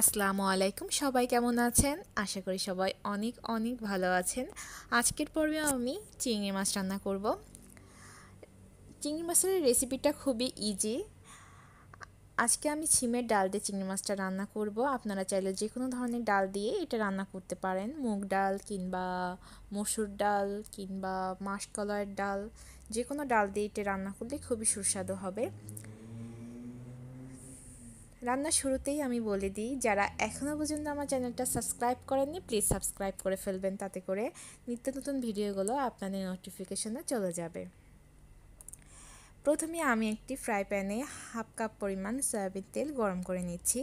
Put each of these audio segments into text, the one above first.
আসসালামু আলাইকুম সবাই কেমন আছেন আশা করি সবাই অনেক অনেক ভালো আছেন আজকের পর্বে আমি চিংড়ি মাছ রান্না করব চিংড়ি মাছের রেসিপিটা খুবই ইজি আজকে আমি ছিমের ডাল দিয়ে চিংড়ি মাছটা রান্না করব আপনারা চাইলে যে কোনো ধরনের ডাল দিয়ে এটা রান্না করতে পারেন মুগ ডাল কিংবা মসুর ডাল কিংবা মাসকলার ডাল যে কোনো ডাল দিয়ে এটা রান্না করলে খুবই সুস্বাদু হবে রান্না শুরুতেই আমি বলে দিই যারা এখনও পর্যন্ত আমার চ্যানেলটা সাবস্ক্রাইব করেননি প্লিজ সাবস্ক্রাইব করে ফেলবেন তাতে করে নিত্য নতুন ভিডিওগুলো আপনাদের নোটিফিকেশনে চলে যাবে প্রথমে আমি একটি ফ্রাই প্যানে হাফ কাপ পরিমাণ সয়াবিন তেল গরম করে নিচ্ছি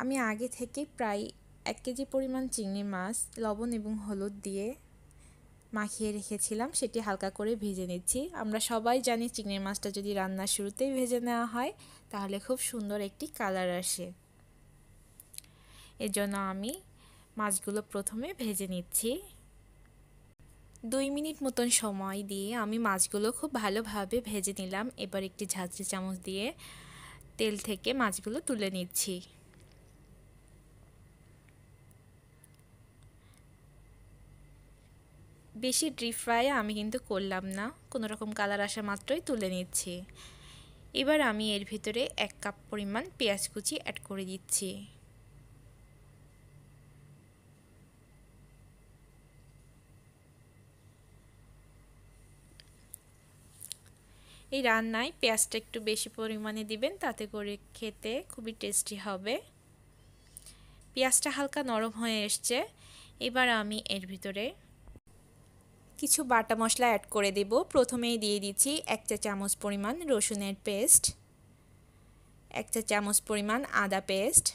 আমি আগে থেকে প্রায় এক কেজি পরিমাণ চিংড়ি মাছ লবণ এবং হলুদ দিয়ে মাখিয়ে রেখেছিলাম সেটি হালকা করে ভেজে নিচ্ছি আমরা সবাই জানি চিংড়ি মাছটা যদি রান্নার শুরুতেই ভেজে নেওয়া হয় তাহলে খুব সুন্দর একটি কালার আসে এজন্য আমি মাছগুলো প্রথমে ভেজে নিচ্ছি দুই মিনিট মতন সময় দিয়ে আমি মাছগুলো খুব ভালোভাবে ভেজে নিলাম এবার একটি ঝাঁঝরি চামচ দিয়ে তেল থেকে মাছগুলো তুলে নিচ্ছি বেশি ড্রিপ ফ্রাই আমি কিন্তু করলাম না কোনো রকম কালার আসা মাত্রই তুলে নিচ্ছি এবার আমি এর ভিতরে এক কাপ পরিমাণ পেঁয়াজ কুচি অ্যাড করে দিচ্ছি এই রান্নায় পেঁয়াজটা একটু বেশি পরিমাণে দিবেন তাতে করে খেতে খুবই টেস্টি হবে পেঁয়াজটা হালকা নরম হয়ে এসছে এবার আমি এর ভিতরে কিছু বাটা মশলা অ্যাড করে দেব প্রথমেই দিয়ে দিচ্ছি এক চা চামচ পরিমাণ রসুনের পেস্ট এক চা চামচ পরিমাণ আদা পেস্ট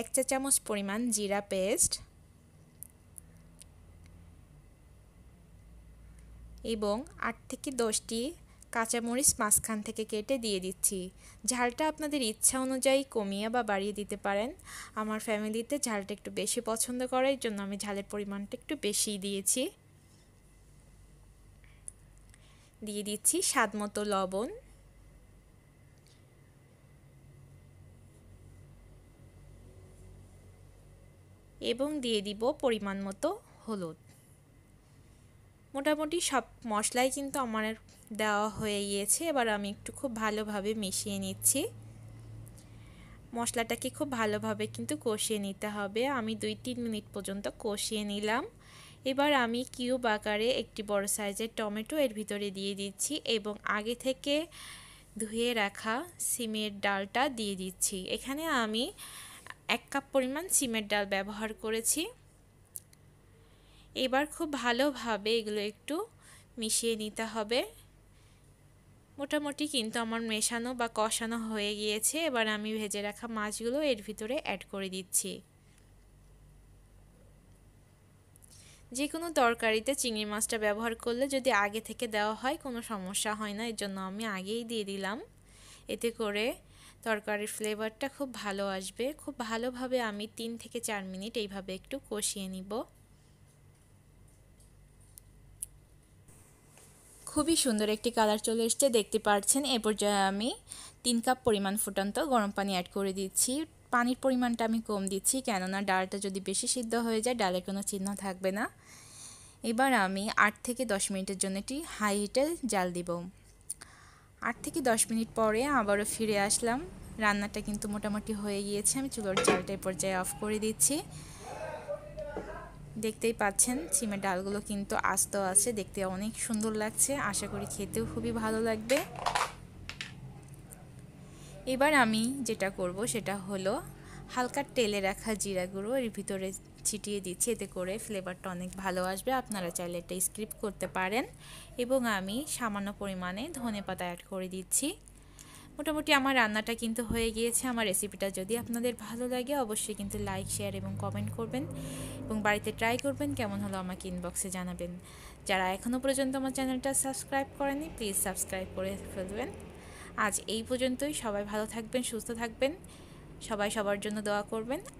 এক চা চামচ পরিমাণ জিরা পেস্ট এবং আট থেকে দশটি কাঁচামরিচ মাঝখান থেকে কেটে দিয়ে দিচ্ছি ঝালটা আপনাদের ইচ্ছা অনুযায়ী কমিয়ে বা বাড়িয়ে দিতে পারেন আমার ফ্যামিলিতে ঝালটা একটু বেশি পছন্দ করার জন্য আমি ঝালের পরিমাণটা একটু বেশি দিয়েছি দিয়ে দিচ্ছি স্বাদ মতো লবণ এবং দিয়ে দিব পরিমাণ মতো হলুদ মোটামুটি সব মশলাই কিন্তু আমার দেওয়া হয়ে গিয়েছে এবার আমি একটু খুব ভালোভাবে মিশিয়ে নিচ্ছি মশলাটাকে খুব ভালোভাবে কিন্তু কষিয়ে নিতে হবে আমি দুই তিন মিনিট পর্যন্ত কষিয়ে নিলাম এবার আমি কিউব আকারে একটি বড় সাইজের টমেটো এর ভিতরে দিয়ে দিচ্ছি এবং আগে থেকে ধুয়ে রাখা সিমের ডালটা দিয়ে দিচ্ছি এখানে আমি এক কাপ পরিমাণ সিমের ডাল ব্যবহার করেছি এবার খুব ভালোভাবে এগুলো একটু মিশিয়ে নিতে হবে মোটামুটি কিন্তু আমার মেশানো বা কষানো হয়ে গিয়েছে এবার আমি ভেজে রাখা মাছগুলো এর ভিতরে অ্যাড করে দিচ্ছি যে কোনো তরকারিতে চিংড়ি মাছটা ব্যবহার করলে যদি আগে থেকে দেওয়া হয় কোনো সমস্যা হয় না এর জন্য আমি আগেই দিয়ে দিলাম এতে করে তরকারির ফ্লেভারটা খুব ভালো আসবে খুব ভালোভাবে আমি তিন থেকে চার মিনিট এইভাবে একটু কষিয়ে নিব খুবই সুন্দর একটি কালার চলে এসছে দেখতে পাচ্ছেন এ পর্যায়ে আমি তিন কাপ পরিমাণ ফুটন্ত গরম পানি অ্যাড করে দিচ্ছি পানির পরিমাণটা আমি কম দিচ্ছি কেননা ডালটা যদি বেশি সিদ্ধ হয়ে যায় ডালের কোনো চিহ্ন থাকবে না এবার আমি আট থেকে দশ মিনিটের জন্য একটি হাই হিটে জাল দিব আট থেকে দশ মিনিট পরে আবারও ফিরে আসলাম রান্নাটা কিন্তু মোটামুটি হয়ে গিয়েছে আমি চুলোর জালটা এ পর্যায়ে অফ করে দিচ্ছি দেখতেই পাচ্ছেন সিমের ডালগুলো কিন্তু আস্ত আছে দেখতে অনেক সুন্দর লাগছে আশা করি খেতেও খুবই ভালো লাগবে এবার আমি যেটা করব সেটা হলো হালকা তেলে রাখা জিরা গুঁড়ো এর ভিতরে ছিটিয়ে দিচ্ছি এতে করে ফ্লেভারটা অনেক ভালো আসবে আপনারা চাইলে এটা স্ক্রিপ করতে পারেন এবং আমি সামান্য পরিমাণে ধনে পাতা অ্যাড করে দিচ্ছি মোটামুটি আমার রান্নাটা কিন্তু হয়ে গিয়েছে আমার রেসিপিটা যদি আপনাদের ভালো লাগে অবশ্যই কিন্তু লাইক শেয়ার এবং কমেন্ট করবেন এবং বাড়িতে ট্রাই করবেন কেমন হলো আমাকে ইনবক্সে জানাবেন যারা এখনও পর্যন্ত আমার চ্যানেলটা সাবস্ক্রাইব করেনি প্লিজ সাবস্ক্রাইব করে ফেলবেন আজ এই পর্যন্তই সবাই ভালো থাকবেন সুস্থ থাকবেন সবাই সবার জন্য দোয়া করবেন